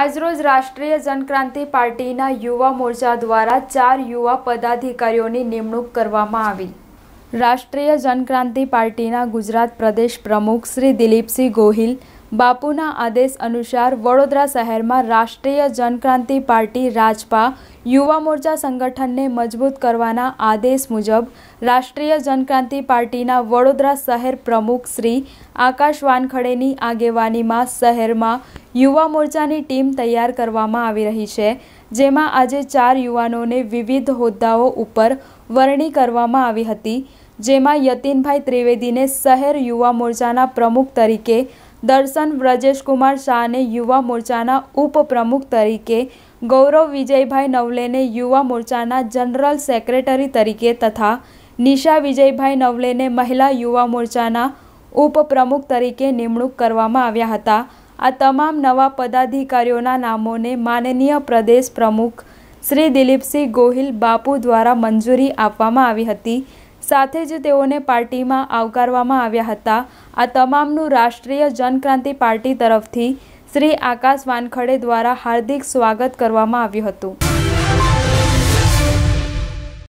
આજરોજ રાષ્ટ્રીય જનક્રાંતિ પાર્ટીના યુવા મોરચા દ્વારા ચાર યુવા પદાધિકારીઓની નિમણૂક કરવામાં આવી રાષ્ટ્રીય જનક્રાંતિ પાર્ટીના ગુજરાત પ્રદેશ પ્રમુખ શ્રી દિલીપસિંહ ગોહિલ બાપુના આદેશ અનુસાર વડોદરા શહેરમાં રાષ્ટ્રીય જનક્રાંતિ પાર્ટી રાજપા યુવા મોરચા સંગઠનને મજબૂત કરવાના આદેશ મુજબ રાષ્ટ્રીય જનક્રાંતિ પાર્ટીના વડોદરા શહેર પ્રમુખ શ્રી આકાશ વાનખડેની આગેવાનીમાં શહેરમાં યુવા મોરચાની ટીમ તૈયાર કરવામાં આવી રહી છે જેમાં આજે ચાર યુવાનોને વિવિધ હોદ્દાઓ ઉપર વરણી કરવામાં આવી હતી જેમાં યતિનભાઈ ત્રિવેદીને શહેર યુવા મોરચાના પ્રમુખ તરીકે દર્શન વ્રજેશકુમાર શાહને યુવા મોરચાના ઉપપ્રમુખ તરીકે ગૌરવ વિજયભાઈ નવલેને યુવા મોરચાના જનરલ સેક્રેટરી તરીકે તથા નિશા વિજયભાઈ નવલેને મહિલા યુવા મોરચાના ઉપપ્રમુખ તરીકે નિમણૂક કરવામાં આવ્યા હતા આ તમામ નવા પદાધિકારીઓના નામોને માનનીય પ્રદેશ પ્રમુખ શ્રી દિલીપસિંહ ગોહિલ બાપુ દ્વારા મંજૂરી આપવામાં આવી હતી સાથે જ તેઓને પાર્ટીમાં આવકારવામાં આવ્યા હતા આ તમામનું રાષ્ટ્રીય જનક્રાંતિ પાર્ટી તરફથી શ્રી આકાશ વાનખડે દ્વારા હાર્દિક સ્વાગત કરવામાં આવ્યું હતું